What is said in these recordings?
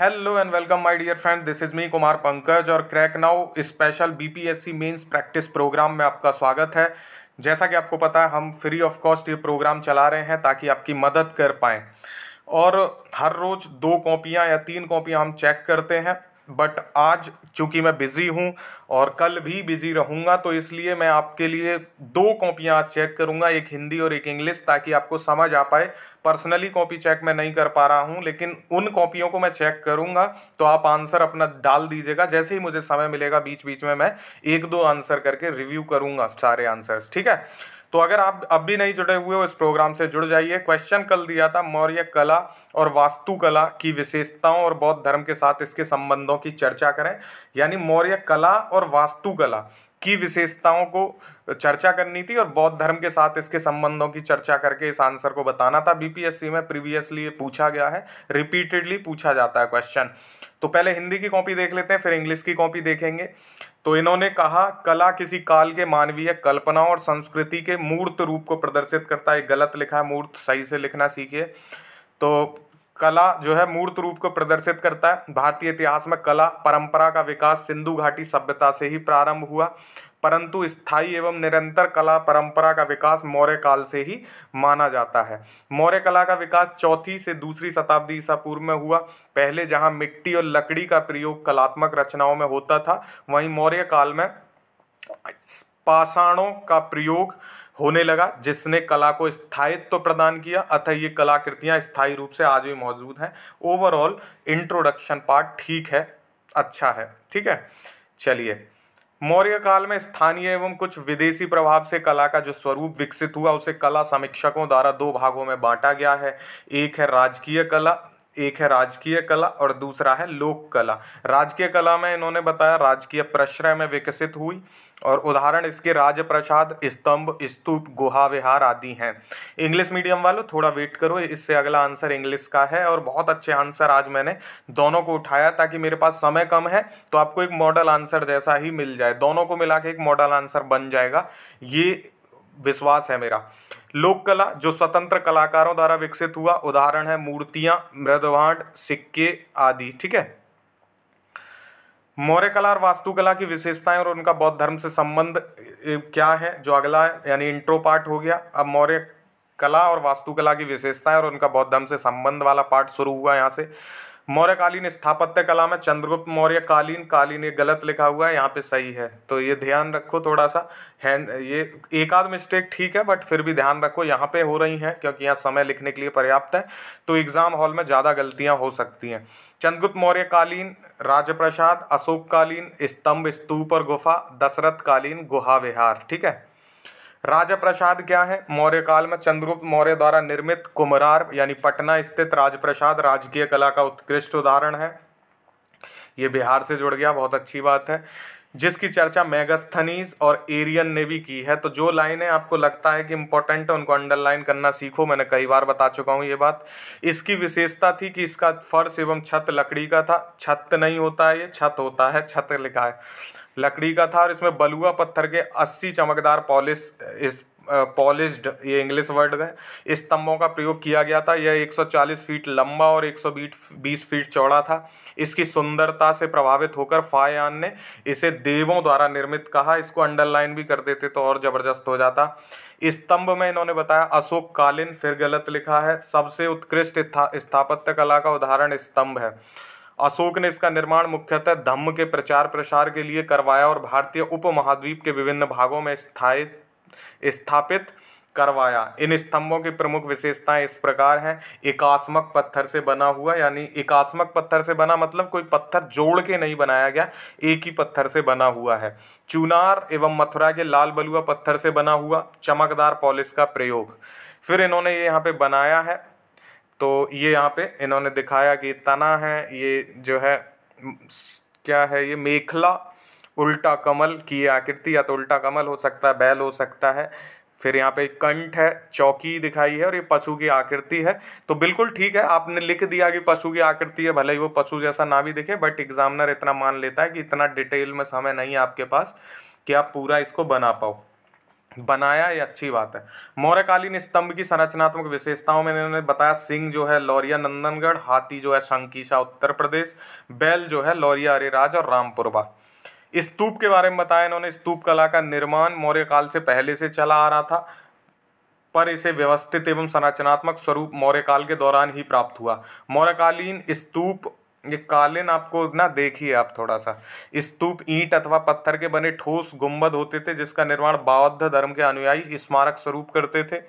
Hello and welcome my dear friend this is me Kumar Pankaj और crack now special BPSC mains practice programme में आपका स्वागत है जैसा कि आपको पता है हम फ्री ऑफ कॉस्ट ये प्रोग्राम चला रहे हैं ताकि आपकी मदद कर पाएँ और हर रोज़ दो कॉपियाँ या तीन कॉपियाँ हम चेक करते हैं बट आज चूँकि मैं बिज़ी हूँ और कल भी बिज़ी रहूँगा तो इसलिए मैं आपके लिए दो कॉपियाँ चेक करूँगा एक हिंदी और एक इंग्लिश ताकि आपको समझ आ पाए पर्सनली कॉपी चेक मैं नहीं कर पा रहा हूँ लेकिन उन कॉपियों को मैं चेक करूँगा तो आप आंसर अपना डाल दीजिएगा जैसे ही मुझे समय मिलेगा बीच बीच में मैं एक दो आंसर करके रिव्यू करूँगा सारे आंसर्स ठीक है तो अगर आप अब भी नहीं जुड़े हुए हो इस प्रोग्राम से जुड़ जाइए क्वेश्चन कल दिया था मौर्य कला और वास्तुकला की विशेषताओं और बौद्ध धर्म के साथ इसके संबंधों की चर्चा करें यानी मौर्य कला और वास्तुकला की विशेषताओं को चर्चा करनी थी और बौद्ध धर्म के साथ इसके संबंधों की चर्चा करके इस आंसर को बताना था बीपीएससी में प्रीवियसली ये पूछा गया है रिपीटेडली पूछा जाता है क्वेश्चन तो पहले हिंदी की कॉपी देख लेते हैं फिर इंग्लिश की कॉपी देखेंगे तो इन्होंने कहा कला किसी काल के मानवीय कल्पनाओं और संस्कृति के मूर्त रूप को प्रदर्शित करता है गलत लिखा है मूर्त सही से लिखना सीखिए तो कला जो है मूर्त रूप को प्रदर्शित करता है भारतीय इतिहास में कला परंपरा का विकास सिंधु घाटी सभ्यता से ही प्रारंभ हुआ परंतु स्थायी एवं निरंतर कला परंपरा का विकास मौर्य काल से ही माना जाता है मौर्य कला का विकास चौथी से दूसरी शताब्दी ईसा पूर्व में हुआ पहले जहां मिट्टी और लकड़ी का प्रयोग कलात्मक रचनाओं में होता था वहीं मौर्य काल में पाषाणों का प्रयोग होने लगा जिसने कला को स्थायित्व तो प्रदान किया अतः ये कलाकृतियाँ स्थायी रूप से आज भी मौजूद हैं ओवरऑल इंट्रोडक्शन पार्ट ठीक है अच्छा है ठीक है चलिए मौर्य काल में स्थानीय एवं कुछ विदेशी प्रभाव से कला का जो स्वरूप विकसित हुआ उसे कला समीक्षकों द्वारा दो भागों में बांटा गया है एक है राजकीय कला एक है राजकीय कला और दूसरा है लोक कला राजकीय कला में इन्होंने बताया राजकीय प्रश्रय में विकसित हुई और उदाहरण इसके राजप्रसाद स्तंभ स्तूप गुहा विहार आदि हैं इंग्लिश मीडियम वालों थोड़ा वेट करो इससे अगला आंसर इंग्लिश का है और बहुत अच्छे आंसर आज मैंने दोनों को उठाया ताकि मेरे पास समय कम है तो आपको एक मॉडल आंसर जैसा ही मिल जाए दोनों को मिला के एक मॉडल आंसर बन जाएगा ये विश्वास है मेरा लोक कला जो स्वतंत्र कलाकारों द्वारा विकसित हुआ उदाहरण है मूर्तियां मृदभांड सिक्के आदि ठीक है मौर्य कला और वास्तुकला की विशेषताएं और उनका बौद्ध धर्म से संबंध क्या है जो अगला है यानी इंट्रो पार्ट हो गया अब मौर्य कला और वास्तुकला की विशेषताएं और उनका बौद्ध धर्म से संबंध वाला पार्ट शुरू हुआ यहाँ से मौर्यकालीन स्थापत्य कला में चंद्रगुप्त मौर्य कालीन कालीन ये गलत लिखा हुआ है यहाँ पे सही है तो ये ध्यान रखो थोड़ा सा है ये एक आध मिस्टेक ठीक है बट फिर भी ध्यान रखो यहाँ पे हो रही हैं क्योंकि यहाँ समय लिखने के लिए पर्याप्त है तो एग्ज़ाम हॉल में ज़्यादा गलतियाँ हो सकती हैं चंद्रगुप्त मौर्य कालीन राजप्रसाद अशोककालीन स्तंभ स्तूप और गुफा दशरथकालीन गुहा विहार ठीक है राजप्रसाद क्या है मौर्य काल में चंद्रगुप्त मौर्य द्वारा निर्मित कुमरार यानी पटना स्थित राजप्रसाद राजकीय कला का उत्कृष्ट उदाहरण है ये बिहार से जुड़ गया बहुत अच्छी बात है जिसकी चर्चा मेगास्थनीज और एरियन ने भी की है तो जो लाइनें आपको लगता है कि इंपॉर्टेंट है उनको अंडरलाइन करना सीखो मैंने कई बार बता चुका हूँ ये बात इसकी विशेषता थी कि इसका फर्श एवं छत लकड़ी का था छत नहीं होता है ये छत होता है छत लिखा है लकड़ी का था और इसमें बलुआ पत्थर के अस्सी चमकदार पॉलिस इस पॉलिश ये इंग्लिश वर्ड है इस स्तंभों का प्रयोग किया गया था यह 140 फीट लंबा और 120 फीट चौड़ा था इसकी सुंदरता से प्रभावित होकर फायान ने इसे देवों द्वारा निर्मित कहा इसको अंडरलाइन भी कर देते तो और ज़बरदस्त हो जाता स्तंभ में इन्होंने बताया अशोक कालीन फिर गलत लिखा है सबसे उत्कृष्ट स्थापत्य कला का उदाहरण स्तंभ है अशोक ने इसका निर्माण मुख्यतः धम्म के प्रचार प्रसार के लिए करवाया और भारतीय उपमहाद्वीप के विभिन्न भागों में स्थायित स्थापित करवाया इन स्तंभों की प्रमुख विशेषताएं इस प्रकार हैं एकास्मक पत्थर से बना हुआ यानी एकास्मक पत्थर से बना मतलब कोई पत्थर जोड़ के नहीं बनाया गया एक ही पत्थर से बना हुआ है चुनार एवं मथुरा के लाल बलुआ पत्थर से बना हुआ चमकदार पॉलिश का प्रयोग फिर इन्होंने ये यहाँ पे बनाया है तो ये यहाँ पे इन्होंने दिखाया कि तना है ये जो है क्या है ये मेखला उल्टा कमल की आकृति या तो उल्टा कमल हो सकता है बैल हो सकता है फिर यहाँ पे कंठ है चौकी दिखाई है और ये पशु की आकृति है तो बिल्कुल ठीक है आपने लिख दिया कि पशु की आकृति है भले ही वो पशु जैसा ना भी दिखे बट एग्जामिनर इतना मान लेता है कि इतना डिटेल में समय नहीं है आपके पास कि आप पूरा इसको बना पाओ बनाया ये अच्छी बात है मौर्यकालीन स्तंभ की संरचनात्मक विशेषताओं में इन्होंने बताया सिंह जो है लौरिया नंदनगढ़ हाथी जो है शंकीशा उत्तर प्रदेश बैल जो है लौरिया अरेराज और रामपुरवा स्तूप के बारे में बताया इन्होंने स्तूप कला का निर्माण मौर्य काल से पहले से चला आ रहा था पर इसे व्यवस्थित एवं संरचनात्मक स्वरूप मौर्य काल के दौरान ही प्राप्त हुआ मौर्यकालीन स्तूप ये कालीन आपको ना देखिए आप थोड़ा सा स्तूप ईंट अथवा पत्थर के बने ठोस गुंबद होते थे जिसका निर्माण बौद्ध धर्म के अनुयायी स्मारक स्वरूप करते थे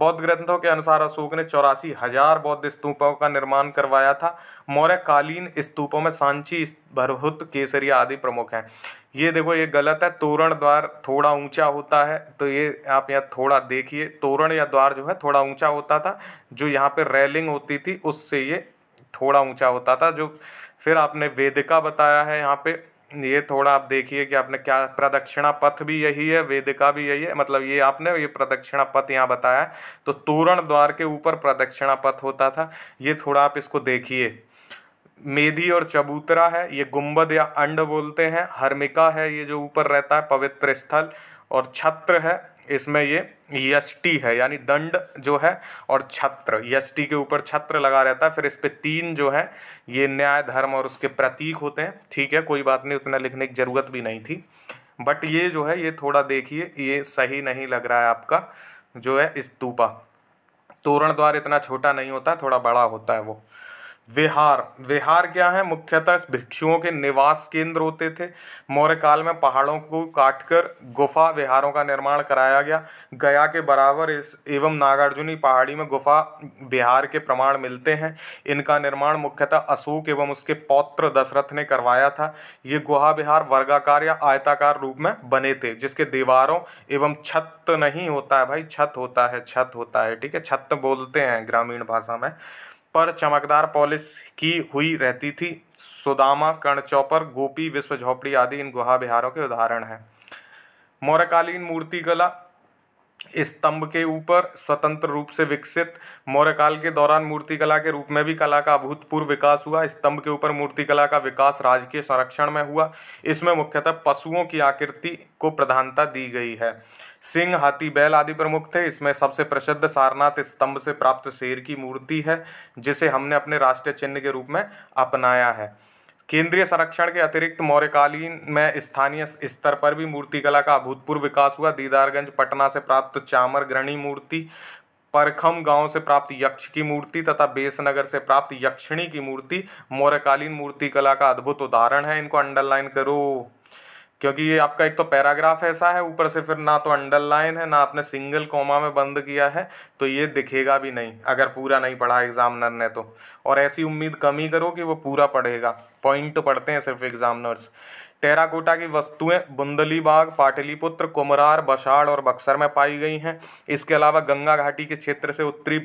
बौद्ध ग्रंथों के अनुसार अशोक ने चौरासी हजार बौद्ध स्तूपों का निर्माण करवाया था मौर्य कालीन स्तूपों में सांची भरहुत केसरिया आदि प्रमुख हैं ये देखो ये गलत है तोरण द्वार थोड़ा ऊंचा होता है तो ये आप यहाँ थोड़ा देखिए तोरण या द्वार जो है थोड़ा ऊंचा होता था जो यहाँ पे रेलिंग होती थी उससे ये थोड़ा ऊंचा होता था जो फिर आपने वेदिका बताया है यहाँ पे ये थोड़ा आप देखिए कि आपने क्या प्रदक्षिणा पथ भी यही है वेदिका भी यही है मतलब ये आपने ये प्रदक्षिणा पथ यहाँ बताया है तो तोरण द्वार के ऊपर प्रदक्षिणा पथ होता था ये थोड़ा आप इसको देखिए मेधी और चबूतरा है ये गुंबद या अंड बोलते हैं हर्मिका है ये जो ऊपर रहता है पवित्र स्थल और छत्र है इसमें ये टी है यानी दंड जो है और छत्र टी के ऊपर छत्र लगा रहता है फिर इस पर तीन जो है ये न्याय धर्म और उसके प्रतीक होते हैं ठीक है कोई बात नहीं उतना लिखने की ज़रूरत भी नहीं थी बट ये जो है ये थोड़ा देखिए ये सही नहीं लग रहा है आपका जो है तूपा तोरण द्वार इतना छोटा नहीं होता थोड़ा बड़ा होता है वो विहार विहार क्या है मुख्यतः भिक्षुओं के निवास केंद्र होते थे मौर्य काल में पहाड़ों को काटकर गुफा विहारों का निर्माण कराया गया गया के बराबर इस एवं नागार्जुनी पहाड़ी में गुफा विहार के प्रमाण मिलते हैं इनका निर्माण मुख्यतः अशोक एवं उसके पौत्र दशरथ ने करवाया था ये गुहा विहार वर्गाकार या आयताकार रूप में बने थे जिसके दीवारों एवं छत नहीं होता है भाई छत होता है छत होता है ठीक है छत बोलते हैं ग्रामीण भाषा में पर चमकदार पॉलिश की हुई रहती थी सुदामा कर्णचौपर गोपी विश्व झोपड़ी आदि इन गुहा विहारों के उदाहरण हैं मौर्यकालीन मूर्तिकला स्तंभ के ऊपर स्वतंत्र रूप से विकसित मौर्य काल के दौरान मूर्तिकला के रूप में भी कला का अभूतपूर्व विकास हुआ स्तंभ के ऊपर मूर्तिकला का विकास राजकीय संरक्षण में हुआ इसमें मुख्यतः पशुओं की आकृति को प्रधानता दी गई है सिंह हाथी बैल आदि प्रमुख थे इसमें सबसे प्रसिद्ध सारनाथ स्तंभ से प्राप्त शेर की मूर्ति है जिसे हमने अपने राष्ट्रीय चिन्ह के रूप में अपनाया है केंद्रीय संरक्षण के अतिरिक्त मौर्यकालीन में स्थानीय स्तर पर भी मूर्तिकला का अभूतपूर्व विकास हुआ दीदारगंज पटना से प्राप्त चामर ग्रणी मूर्ति परखम गांव से प्राप्त यक्ष की मूर्ति तथा बेसनगर से प्राप्त यक्षिणी की मूर्ति मौर्यकालीन मूर्तिकला का अद्भुत उदाहरण है इनको अंडरलाइन करो क्योंकि ये आपका एक तो पैराग्राफ ऐसा है ऊपर से फिर ना तो अंडरलाइन है ना आपने सिंगल कोमा में बंद किया है तो ये दिखेगा भी नहीं अगर पूरा नहीं पढ़ा एग्ज़ामिनर ने तो और ऐसी उम्मीद कम ही करो कि वो पूरा पढ़ेगा पॉइंट तो पढ़ते हैं सिर्फ एग्ज़ामिनर्स टेराकोटा की वस्तुएं बुंदलीबाग पाटलिपुत्र कुमरार बशाड़ और बक्सर में पाई गई हैं इसके अलावा गंगा घाटी के क्षेत्र से उत्तरी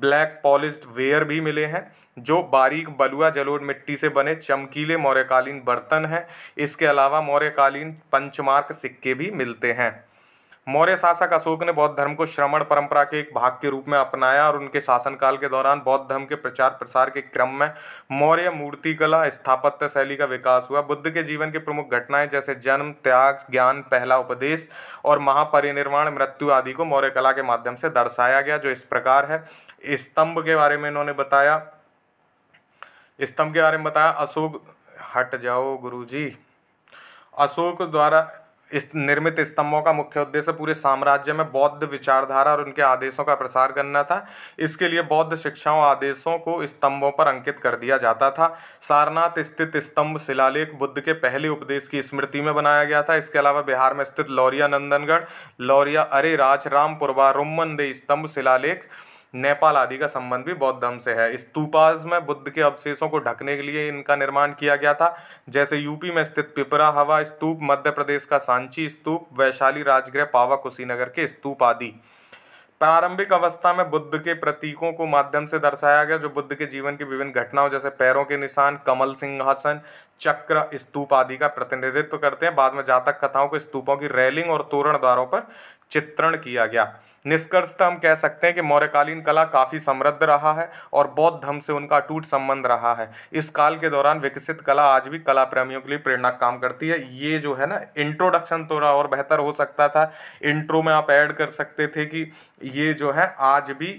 ब्लैक पॉलिस्ड वेयर भी मिले हैं जो बारीक बलुआ जलोड़ मिट्टी से बने चमकीले मौर्यकालीन बर्तन हैं इसके अलावा मौर्यकालीन पंचमार्क सिक्के भी मिलते हैं मौर्य शासक अशोक ने बौद्ध धर्म को श्रवण परंपरा के एक भाग के रूप में अपनाया और उनके शासनकाल के दौरान बौद्ध धर्म के प्रचार प्रसार के क्रम में मौर्य मूर्तिकला स्थापत्य शैली का विकास हुआ बुद्ध के जीवन के प्रमुख घटनाएं जैसे जन्म त्याग ज्ञान पहला उपदेश और महापरिनिर्वाण मृत्यु आदि को मौर्य कला के माध्यम से दर्शाया गया जो इस प्रकार है स्तंभ के बारे में इन्होंने बताया स्तंभ के बारे में बताया अशोक हट जाओ गुरु अशोक द्वारा इस निर्मित स्तंभों का मुख्य उद्देश्य पूरे साम्राज्य में बौद्ध विचारधारा और उनके आदेशों का प्रसार करना था इसके लिए बौद्ध शिक्षाओं आदेशों को स्तंभों पर अंकित कर दिया जाता था सारनाथ स्थित स्तंभ शिलालेख बुद्ध के पहले उपदेश की स्मृति में बनाया गया था इसके अलावा बिहार में स्थित लौरिया नंदनगढ़ लौरिया अरे राज रामपुरवा रोमन दे स्तंभ शिलालेख नेपाल आदि का संबंध भी बौद्ध धर्म से है स्तूपाज में बुद्ध के अवशेषों को ढकने के लिए इनका निर्माण किया गया था जैसे यूपी में स्थित पिपरा हवा स्तूप मध्य प्रदेश का सांची स्तूप वैशाली राजगृह पावा कुशीनगर के स्तूप आदि प्रारंभिक अवस्था में बुद्ध के प्रतीकों को माध्यम से दर्शाया गया जो बुद्ध के जीवन की विभिन्न घटनाओं जैसे पैरों के निशान कमल सिंहासन चक्र स्तूप आदि का प्रतिनिधित्व करते हैं बाद में जातक कथाओं को स्तूपों की रैलिंग और तोरण द्वारों पर चित्रण किया गया निष्कर्ष तो हम कह सकते हैं कि मौर्यकालीन कला काफ़ी समृद्ध रहा है और बौद्ध धर्म से उनका अटूट संबंध रहा है इस काल के दौरान विकसित कला आज भी कला प्रेमियों के लिए प्रेरणा काम करती है ये जो है ना इंट्रोडक्शन थोड़ा और बेहतर हो सकता था इंट्रो में आप ऐड कर सकते थे कि ये जो है आज भी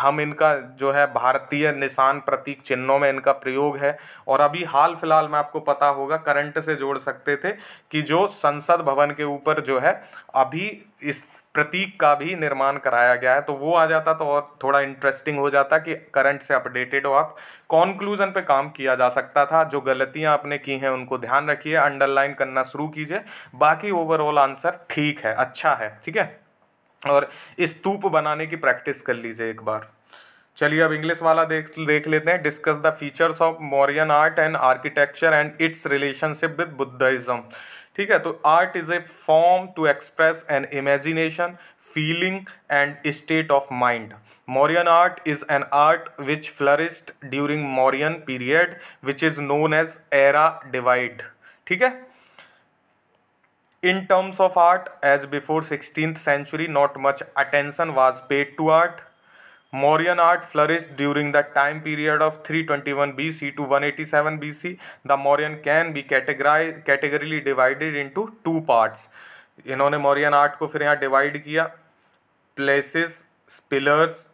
हम इनका जो है भारतीय निशान प्रतीक चिन्हों में इनका प्रयोग है और अभी हाल फिलहाल में आपको पता होगा करंट से जोड़ सकते थे कि जो संसद भवन के ऊपर जो है अभी इस प्रतीक का भी निर्माण कराया गया है तो वो आ जाता तो और थोड़ा इंटरेस्टिंग हो जाता कि करंट से अपडेटेड हो आप कॉन्क्लूजन पे काम किया जा सकता था जो गलतियां आपने की हैं उनको ध्यान रखिए अंडरलाइन करना शुरू कीजिए बाकी ओवरऑल आंसर ठीक है अच्छा है ठीक है और स्तूप बनाने की प्रैक्टिस कर लीजिए एक बार चलिए अब इंग्लिश वाला देख देख लेते हैं discuss the features of Mauryan art and architecture and its relationship with Buddhism ठीक है तो art is a form to express an imagination feeling and state of mind Mauryan art is an art which flourished during Mauryan period which is known as era divide ठीक है in terms of art as before sixteen century not much attention was paid to art Mauryan art flourish during the time period of three twenty one B C to one eighty seven B C the Mauryan can be categorise categorically divided into two parts इन्होंने Mauryan art को फिर यहाँ divide किया palaces pillars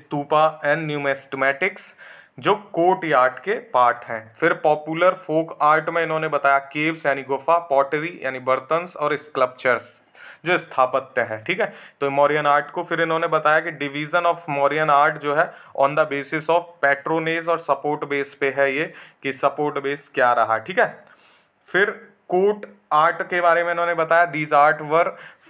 stupa and numismatics जो coat yard के part हैं फिर popular folk art में इन्होंने बताया केव्स यानी गुफा पॉटरी यानी बर्तन और स्कल्पचर्स जो स्थापत्य है ठीक है तो मौर्यन आर्ट को फिर इन्होंने बताया कि डिवीजन ऑफ मौर्यन आर्ट जो है on the basis of patronage और सपोर्ट बेस पे है ये कि सपोर्ट बेस क्या रहा ठीक है फिर कोट आर्ट के बारे में इन्होंने बताया दीज आर्ट वर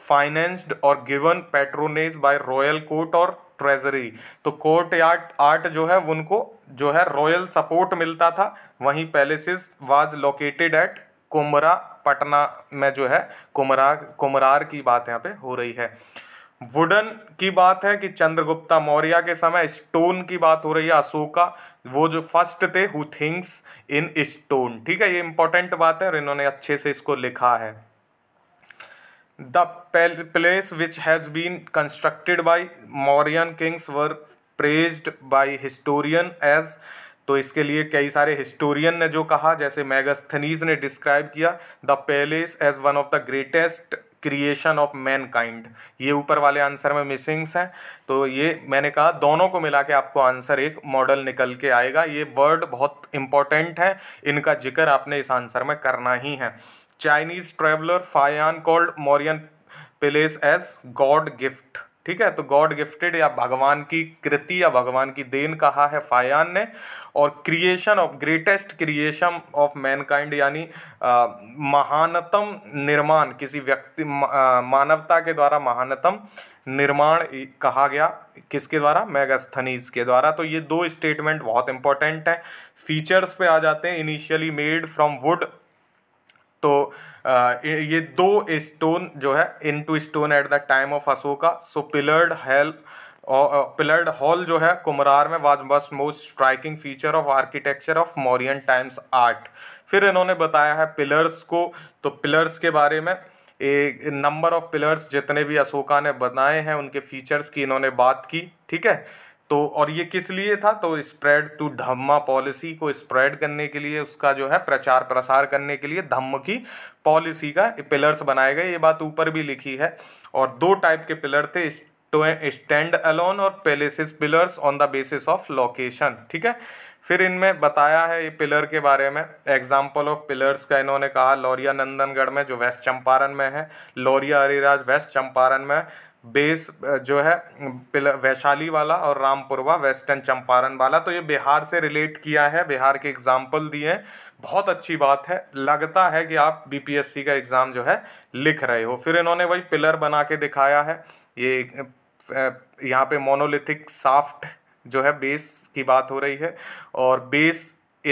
फाइनेंस्ड और given patronage by royal court और ट्रेजरी तो कोर्ट आर्ट आर्ट जो है उनको जो है रॉयल सपोर्ट मिलता था वहीं palaces was located at Kumhrar Patna में जो है कुमरा कुमरार की बात यहाँ पे हो रही है वुडन की बात है कि चंद्रगुप्ता मौर्य के समय स्टोन की बात हो रही है अशोका वो जो फर्स्ट थे हु थिंक्स इन स्टोन ठीक है ये इंपॉर्टेंट बात है और इन्होंने अच्छे से इसको लिखा है the place which has been constructed by Mauryan kings were praised by historian as तो इसके लिए कई सारे हिस्टोरियन ने जो कहा जैसे मैगस्थनीज ने डिस्क्राइब किया the palace as one of the greatest creation of mankind ये ऊपर वाले आंसर में मिसिंग्स हैं तो ये मैंने कहा दोनों को मिला के आपको आंसर एक मॉडल निकल के आएगा ये वर्ड बहुत इंपॉर्टेंट है इनका जिक्र आपने इस आंसर में करना ही है Chinese traveller Faxian called Mauryan place as god gift ठीक है तो गॉड गिफ्टेड या भगवान की कृति या भगवान की देन कहा है फायान ने और creation of greatest creation of mankind यानी महानतम निर्माण किसी व्यक्ति मानवता के द्वारा महानतम निर्माण कहा गया किसके द्वारा मैगस्थनीज के द्वारा तो ये दो स्टेटमेंट बहुत इंपॉर्टेंट हैं फीचर्स पे आ जाते हैं इनिशियली मेड फ्रॉम वुड तो ये दो स्टोन जो है in two stone at the time of Ashoka so pillared hell pillared hall जो है कुमरार में वाज बस most striking feature of architecture of Mauryan times art फिर इन्होंने बताया है पिलर्स को तो पिलर्स के बारे में एक नंबर ऑफ पिलर्स जितने भी अशोका ने बनाए हैं उनके फीचर्स की इन्होंने बात की ठीक है तो और ये किस लिए था तो स्प्रेड टू धम्मा पॉलिसी को स्प्रेड करने के लिए उसका जो है प्रचार प्रसार करने के लिए धम्म की पॉलिसी का पिलर्स बनाए गए ये बात ऊपर भी लिखी है और दो टाइप के पिलर थे स्टैंड अलोन और palaces pillars on the basis of location ठीक है फिर इनमें बताया है ये पिलर के बारे में एग्जाम्पल ऑफ पिलर्स का इन्होंने कहा लौरिया नंदनगढ़ में जो वेस्ट चंपारण में है लौरिया अरिराज वेस्ट चंपारण में बेस जो है वैशाली वाला और रामपुरवा वेस्टर्न चंपारण वाला तो ये बिहार से रिलेट किया है बिहार के एग्जाम्पल दिए हैं बहुत अच्छी बात है लगता है कि आप बीपीएससी का एग्ज़ाम जो है लिख रहे हो फिर इन्होंने वही पिलर बना के दिखाया है ये यहाँ पे मोनोलिथिक साफ्ट जो है बेस की बात हो रही है और base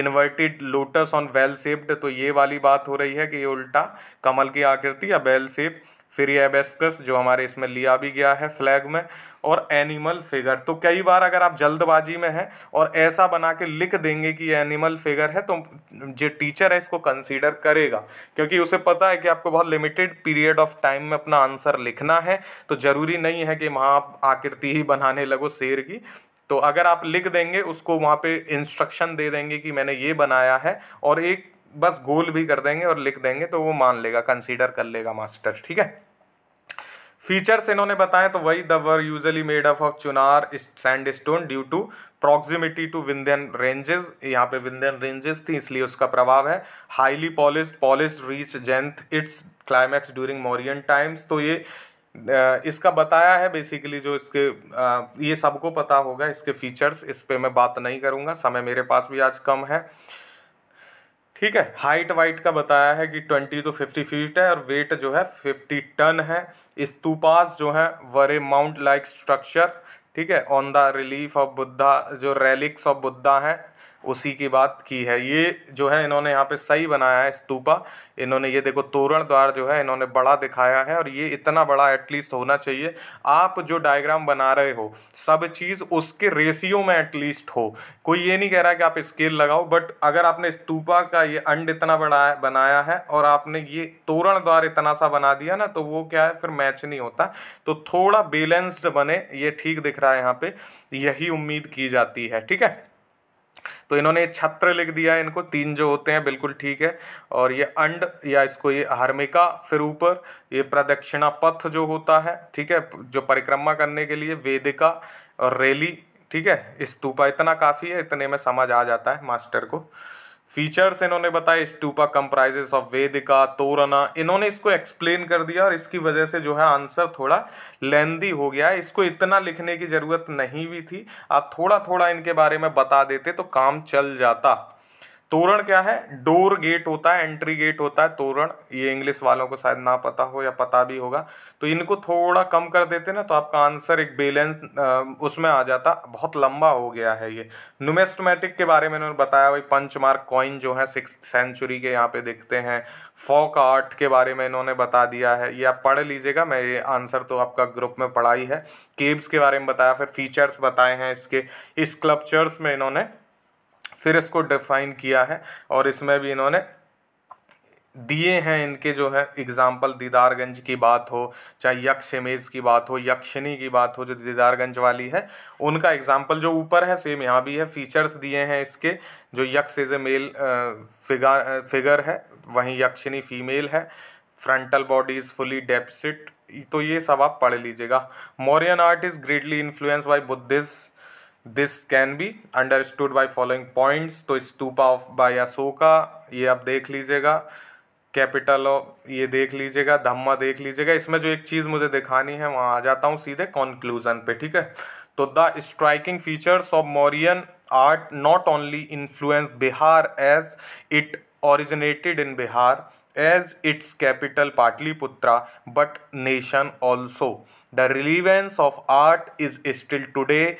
inverted lotus on bell shaped तो ये वाली बात हो रही है कि ये उल्टा कमल की आकृति या बेल सेप फिर ये एबेस्कस जो हमारे इसमें लिया भी गया है फ्लैग में और एनिमल फिगर तो कई बार अगर आप जल्दबाजी में हैं और ऐसा बना के लिख देंगे कि ये एनिमल फिगर है तो जो टीचर है इसको कंसीडर करेगा क्योंकि उसे पता है कि आपको बहुत लिमिटेड पीरियड ऑफ टाइम में अपना आंसर लिखना है तो ज़रूरी नहीं है कि वहाँ आप आकृति ही बनाने लगो शेर की तो अगर आप लिख देंगे उसको वहाँ पे इंस्ट्रक्शन दे देंगे कि मैंने ये बनाया है और एक बस गोल भी कर देंगे और लिख देंगे तो वो मान लेगा कंसीडर कर लेगा मास्टर ठीक है फीचर्स इन्होंने बताए तो वही the were usually made up of Chunar sand stone due to proximity to Vindhyan ranges यहाँ पे विंध्यन रेंजेस थी इसलिए उसका प्रभाव है highly polish polish reach zenith its climax during Mauryan times तो ये इसका बताया है बेसिकली जो इसके ये सबको पता होगा इसके फीचर्स इस पर मैं बात नहीं करूँगा समय मेरे पास भी आज कम है ठीक है हाइट वाइट का बताया है कि ट्वेंटी टू फिफ्टी फीट है और वेट जो है फिफ्टी टन है स्तूपास जो है वरे माउंट लाइक स्ट्रक्चर ठीक है on the relief of Buddha जो रेलिक्स ऑफ बुद्धा हैं उसी की बात की है ये जो है इन्होंने यहाँ पे सही बनाया है स्तूपा इन्होंने ये देखो तोरण द्वार जो है इन्होंने बड़ा दिखाया है और ये इतना बड़ा एटलीस्ट होना चाहिए आप जो डायग्राम बना रहे हो सब चीज़ उसके रेशियो में एटलीस्ट हो कोई ये नहीं कह रहा कि आप स्केल लगाओ बट अगर आपने स्तूपा का ये अंड इतना बड़ा बनाया है और आपने ये तोरण द्वार इतना सा बना दिया ना तो वो क्या है फिर मैच नहीं होता तो थोड़ा बैलेंस्ड बने ये ठीक दिख रहा है यहाँ पे यही उम्मीद की जाती है ठीक है तो इन्होंने छत्र लिख दिया इनको तीन जो होते हैं बिल्कुल ठीक है और ये अंड या इसको ये हार्मिका फिर ऊपर ये प्रदक्षिणा पथ जो होता है ठीक है जो परिक्रमा करने के लिए वेदिका और रैली ठीक है इस स्तूपा इतना काफ़ी है इतने में समझ आ जाता है मास्टर को फीचर्स इन्होंने बताए स्टूपा कंप्राइजेस ऑफ वेदिका तोरना इन्होंने इसको एक्सप्लेन कर दिया और इसकी वजह से जो है आंसर थोड़ा लेंदी हो गया है इसको इतना लिखने की ज़रूरत नहीं भी थी आप थोड़ा थोड़ा इनके बारे में बता देते तो काम चल जाता तोरण क्या है डोर गेट होता है एंट्री गेट होता है तोरण ये इंग्लिश वालों को शायद ना पता हो या पता भी होगा तो इनको थोड़ा कम कर देते ना तो आपका आंसर एक बैलेंस उसमें आ जाता बहुत लंबा हो गया है ये नुमेस्टमेटिक के बारे में इन्होंने बताया भाई पंच मार्क कॉइन जो है सिक्स सेंचुरी के यहाँ पे देखते हैं फोक आर्ट के बारे में इन्होंने बता दिया है ये आप पढ़ लीजिएगा मैं ये आंसर तो आपका ग्रुप में पढ़ा ही है केब्स के बारे में बताया फिर फीचर्स बताए हैं इसके इस क्लब्चर्स में इन्होंने फिर इसको डिफाइन किया है और इसमें भी इन्होंने दिए हैं इनके जो है एग्ज़ाम्पल दीदारगंज की बात हो चाहे यक्ष इमेज की बात हो यक्षिणी की बात हो जो दीदारगंज वाली है उनका एग्ज़ाम्पल जो ऊपर है सेम यहाँ भी है फीचर्स दिए हैं इसके जो yaksha is a male figure figure है वहीं यक्षिणी फीमेल है frontal body is fully depicted तो ये सब आप पढ़ लीजिएगा Mauryan art is greatly influence by Buddhist this can be understood by following points तो स्तूपा ऑफ बाई अशोका ये आप देख लीजिएगा कैपिटल ऑफ ये देख लीजिएगा धम्मा देख लीजिएगा इसमें जो एक चीज़ मुझे दिखानी है वहाँ आ जाता हूँ सीधे कॉन्क्लूजन पे ठीक है तो the striking features of Mauryan art not only influence Bihar as it originated in Bihar as its capital Patliputra but nation also the relevance of art is still today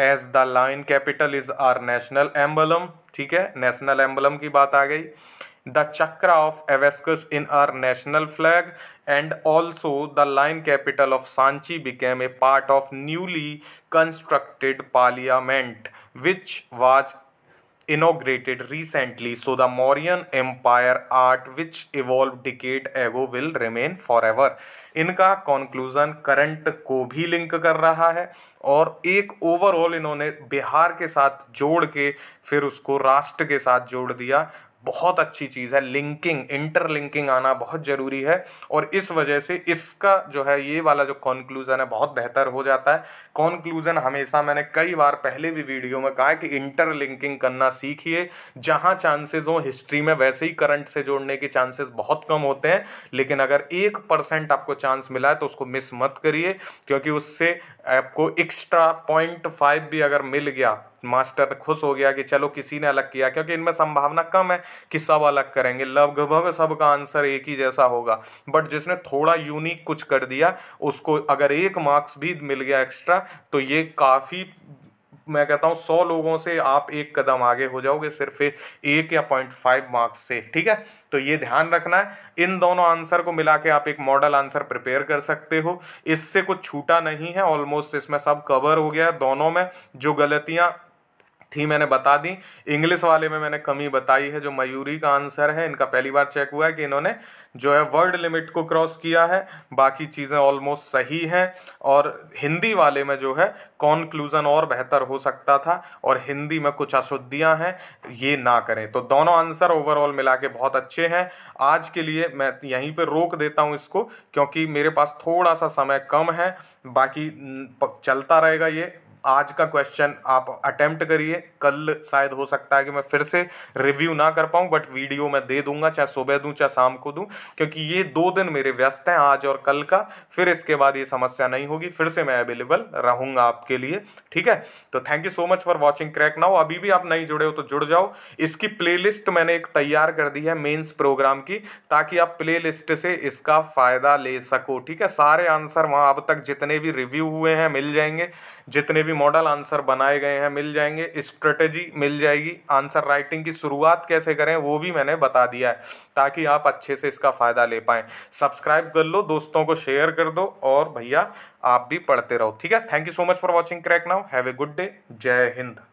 as the lion capital is our national emblem ठीक है national emblem की बात आ गई the chakra of एवेस्कस in our national flag and also the lion capital of Sanchi became a part of newly constructed parliament which was inaugurated recently, so the Mauryan Empire art which evolved decade ago will remain forever. इनका conclusion current को भी link कर रहा है और एक overall इन्होंने बिहार के साथ जोड़ के फिर उसको राष्ट्र के साथ जोड़ दिया बहुत अच्छी चीज़ है लिंकिंग इंटरलिंकिंग आना बहुत ज़रूरी है और इस वजह से इसका जो है ये वाला जो कॉन्क्लूज़न है बहुत बेहतर हो जाता है कॉन्क्लूज़न हमेशा मैंने कई बार पहले भी वीडियो में कहा है कि इंटरलिंकिंग करना सीखिए जहाँ चांसेस हो हिस्ट्री में वैसे ही करंट से जोड़ने के चांसेस बहुत कम होते हैं लेकिन अगर एक परसेंट आपको चांस मिला है तो उसको मिस मत करिए क्योंकि उससे आपको एक्स्ट्रा पॉइंट फाइव भी अगर मिल गया मास्टर खुश हो गया कि चलो किसी ने अलग किया क्योंकि इनमें संभावना कम है कि सब अलग करेंगे लगभग सबका आंसर एक ही जैसा होगा बट जिसने थोड़ा यूनिक कुछ कर दिया उसको अगर एक मार्क्स भी मिल गया एक्स्ट्रा तो ये काफ़ी मैं कहता हूँ सौ लोगों से आप एक कदम आगे हो जाओगे सिर्फ एक या पॉइंट फाइव मार्क्स से ठीक है तो ये ध्यान रखना है इन दोनों आंसर को मिला के आप एक मॉडल आंसर प्रिपेयर कर सकते हो इससे कुछ छूटा नहीं है ऑलमोस्ट इसमें सब कवर हो गया है दोनों में जो गलतियाँ थी मैंने बता दी इंग्लिश वाले में मैंने कमी बताई है जो मयूरी का आंसर है इनका पहली बार चेक हुआ है कि इन्होंने जो है वर्ड लिमिट को क्रॉस किया है बाकी चीज़ें ऑलमोस्ट सही हैं और हिंदी वाले में जो है कॉन्क्लूज़न और बेहतर हो सकता था और हिंदी में कुछ अशुद्धियाँ हैं ये ना करें तो दोनों आंसर ओवरऑल मिला के बहुत अच्छे हैं आज के लिए मैं यहीं पर रोक देता हूँ इसको क्योंकि मेरे पास थोड़ा सा समय कम है बाकी चलता रहेगा ये आज का क्वेश्चन आप अटेम्प्ट करिए कल शायद हो सकता है कि मैं फिर से रिव्यू ना कर पाऊँ बट वीडियो मैं दे दूंगा चाहे सुबह दूँ चाहे शाम को दूँ क्योंकि ये दो दिन मेरे व्यस्त हैं आज और कल का फिर इसके बाद ये समस्या नहीं होगी फिर से मैं अवेलेबल रहूँगा आपके लिए ठीक है तो thank you so much for watching crack now अभी भी आप नहीं जुड़े हो तो जुड़ जाओ इसकी प्ले मैंने एक तैयार कर दी है मेन्स प्रोग्राम की ताकि आप प्ले से इसका फ़ायदा ले सको ठीक है सारे आंसर वहाँ अब तक जितने भी रिव्यू हुए हैं मिल जाएंगे जितने भी भी मॉडल आंसर बनाए गए हैं मिल जाएंगे स्ट्रेटेजी मिल जाएगी आंसर राइटिंग की शुरुआत कैसे करें वो भी मैंने बता दिया है ताकि आप अच्छे से इसका फ़ायदा ले पाएँ सब्सक्राइब कर लो दोस्तों को शेयर कर दो और भैया आप भी पढ़ते रहो ठीक है thank you so much for watching crack now have a good day Jai Hind